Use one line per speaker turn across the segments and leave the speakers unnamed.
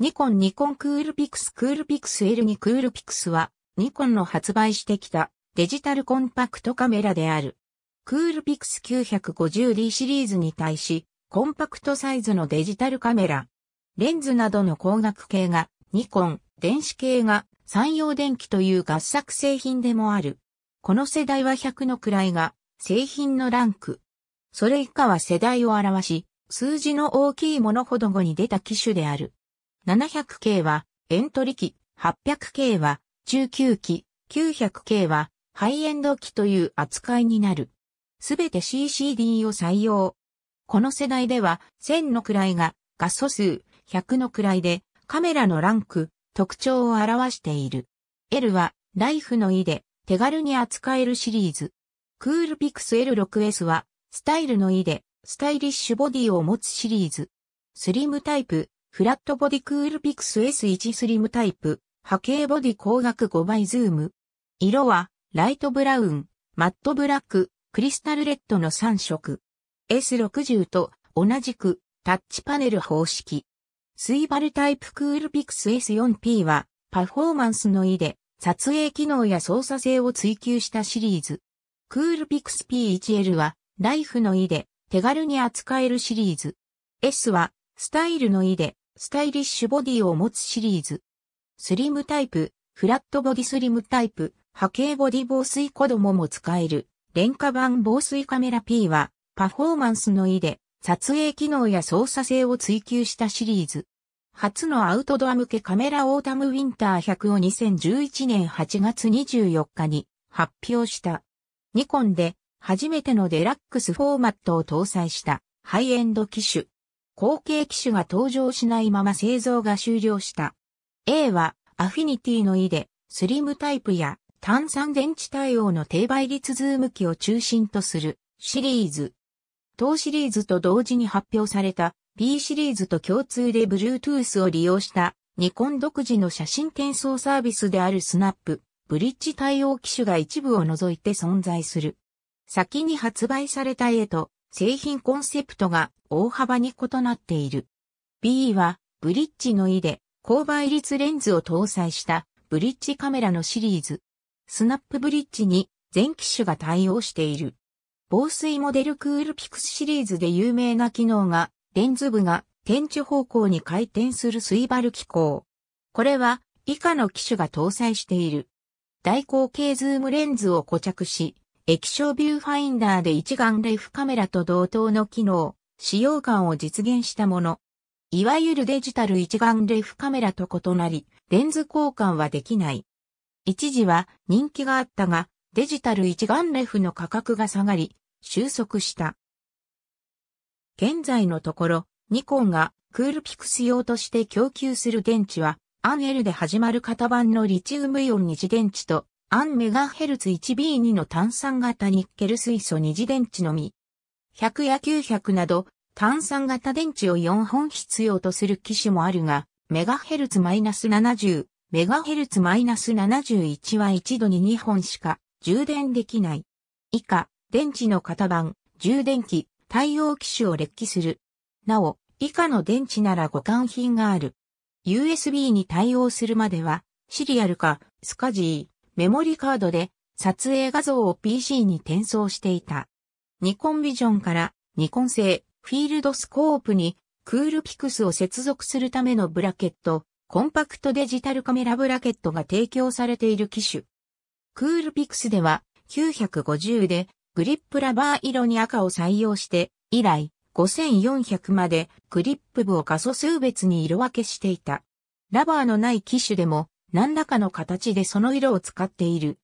ニコンニコンクールピクスクールピクス L2 クールピクスはニコンの発売してきたデジタルコンパクトカメラである。クールピクス 950D シリーズに対しコンパクトサイズのデジタルカメラ。レンズなどの光学系がニコン、電子系が三洋電機という合作製品でもある。この世代は100の位が製品のランク。それ以下は世代を表し、数字の大きいものほど後に出た機種である。700系はエントリ機、800系は中級機、900系はハイエンド機という扱いになる。すべて CCD を採用。この世代では1000の位が画素数100の位でカメラのランク、特徴を表している。L はライフの意で手軽に扱えるシリーズ。クールピクス L6S はスタイルの意でスタイリッシュボディを持つシリーズ。スリムタイプフラットボディクールピクス S1 スリムタイプ、波形ボディ光学5倍ズーム。色は、ライトブラウン、マットブラック、クリスタルレッドの3色。S60 と同じくタッチパネル方式。スイバルタイプクールピクス S4P はパフォーマンスのいで撮影機能や操作性を追求したシリーズ。クールピクス P1L はライフのいで手軽に扱えるシリーズ。S はスタイルのいでスタイリッシュボディを持つシリーズ。スリムタイプ、フラットボディスリムタイプ、波形ボディ防水子供も使える、廉価版防水カメラ P は、パフォーマンスのいで、撮影機能や操作性を追求したシリーズ。初のアウトドア向けカメラオータムウィンター100を2011年8月24日に発表した。ニコンで初めてのデラックスフォーマットを搭載したハイエンド機種後継機種が登場しないまま製造が終了した。A は、アフィニティの E で、スリムタイプや炭酸電池対応の低倍率ズーム機を中心とするシリーズ。当シリーズと同時に発表された B シリーズと共通で Bluetooth を利用したニコン独自の写真転送サービスであるスナップ、ブリッジ対応機種が一部を除いて存在する。先に発売された A と製品コンセプトが大幅に異なっている。B はブリッジの意で高倍率レンズを搭載したブリッジカメラのシリーズ。スナップブリッジに全機種が対応している。防水モデルクールピクスシリーズで有名な機能がレンズ部が天地方向に回転する水バル機構。これは以下の機種が搭載している。大口径ズームレンズを固着し、液晶ビューファインダーで一眼レフカメラと同等の機能、使用感を実現したもの。いわゆるデジタル一眼レフカメラと異なり、レンズ交換はできない。一時は人気があったが、デジタル一眼レフの価格が下がり、収束した。現在のところ、ニコンがクールピクス用として供給する電池は、アンエルで始まる型番のリチウムイオン二次電池とアンメガヘルツ 1B2 の炭酸型ニッケル水素二次電池のみ。100や900など炭酸型電池を4本必要とする機種もあるが、メガヘルツマイナス -70、メガヘルツマイナス -71 は一度に2本しか充電できない。以下、電池の型番、充電器、対応機種を列記する。なお、以下の電池なら互換品がある。USB に対応するまでは、シリアルか、スカジー、メモリカードで撮影画像を PC に転送していた。ニコンビジョンからニコン製フィールドスコープにクールピクスを接続するためのブラケット、コンパクトデジタルカメラブラケットが提供されている機種。クールピクスでは950でグリップラバー色に赤を採用して以来5400までグリップ部を画素数別に色分けしていた。ラバーのない機種でも何らかの形でその色を使っている。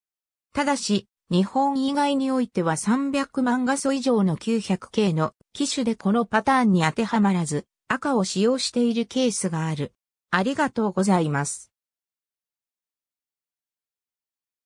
ただし、日本以外においては300万画素以上の 900K の機種でこのパターンに当てはまらず、赤を使用しているケースがある。ありがとうございます。